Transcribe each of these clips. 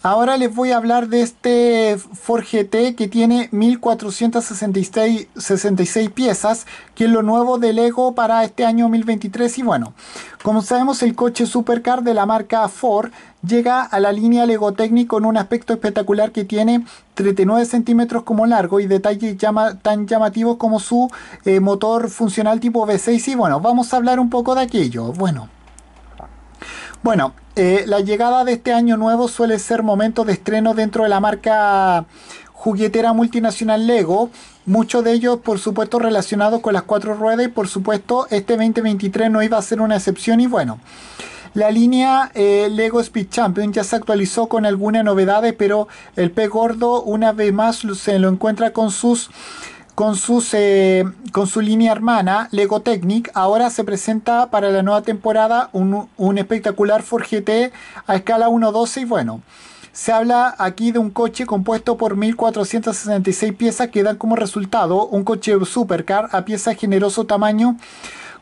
Ahora les voy a hablar de este Ford GT que tiene 1466 piezas, que es lo nuevo de Lego para este año 2023. Y bueno, como sabemos, el coche supercar de la marca Ford llega a la línea Lego Technic con un aspecto espectacular que tiene 39 centímetros como largo y detalles tan llamativos como su eh, motor funcional tipo V6. Y bueno, vamos a hablar un poco de aquello. Bueno. Bueno, eh, la llegada de este año nuevo suele ser momento de estreno dentro de la marca juguetera multinacional Lego, muchos de ellos por supuesto relacionados con las cuatro ruedas y por supuesto este 2023 no iba a ser una excepción y bueno. La línea eh, Lego Speed Champion ya se actualizó con algunas novedades, pero el pez gordo una vez más se lo encuentra con sus con, eh, con su línea hermana, Lego Technic. Ahora se presenta para la nueva temporada un, espectacular Ford GT a escala 1.12 y bueno. Se habla aquí de un coche compuesto por 1.466 piezas que dan como resultado un coche supercar a piezas generoso tamaño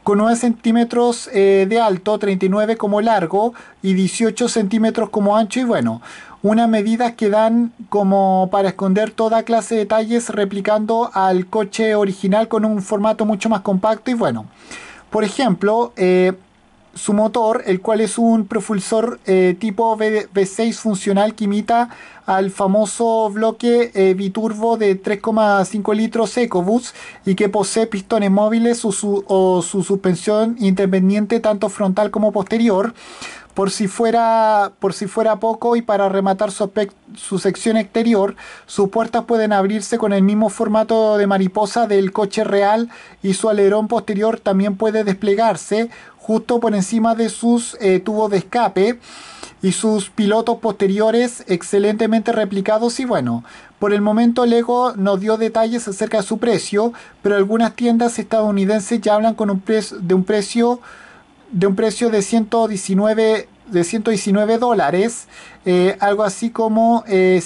con 9 centímetros eh, de alto, 39 como largo y 18 centímetros como ancho y bueno, unas medidas que dan como para esconder toda clase de detalles replicando al coche original con un formato mucho más compacto y bueno. Por ejemplo, eh, su motor, el cual es un propulsor eh, tipo v 6 funcional que imita al famoso bloque eh, biturbo de 3,5 litros EcoBoost y que posee pistones móviles su, o su suspensión independiente tanto frontal como posterior. Por si fuera, por si fuera poco y para rematar su, sección exterior, sus puertas pueden abrirse con el mismo formato de mariposa del coche real y su alerón posterior también puede desplegarse justo por encima de sus eh, tubos de escape y sus pilotos posteriores excelentemente replicados y bueno, por el momento Lego nos dio detalles acerca de su precio, pero algunas tiendas estadounidenses ya hablan con un de un precio de un precio de 119 de dólares, eh, algo así como eh,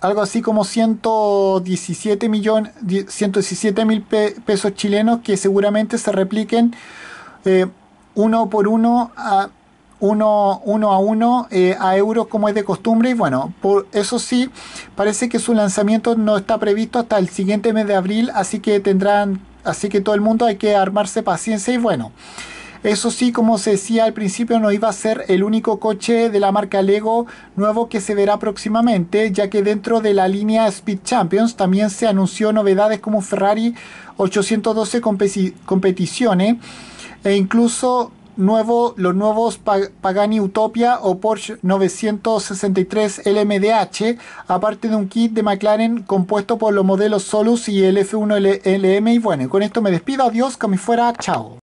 algo así como 117 millones, 117 mil pesos chilenos que seguramente se repliquen eh, uno por uno a uno, uno a uno a euros como es de costumbre y bueno, por eso sí, parece que su lanzamiento no está previsto hasta el siguiente mes de abril, así que tendrán así que todo el mundo hay que armarse paciencia y bueno. Eso sí, como se decía al principio, no iba a ser el único coche de la marca Lego nuevo que se verá próximamente, ya que dentro de la línea Speed Champions también se anunció novedades como Ferrari 812 competiciones e incluso nuevo, los nuevos Pagani Utopia o Porsche 963 LMDH, aparte de un kit de McLaren compuesto por los modelos Solus y el F1 LM. Y bueno, con esto me despido, adiós, que me fuera, chao.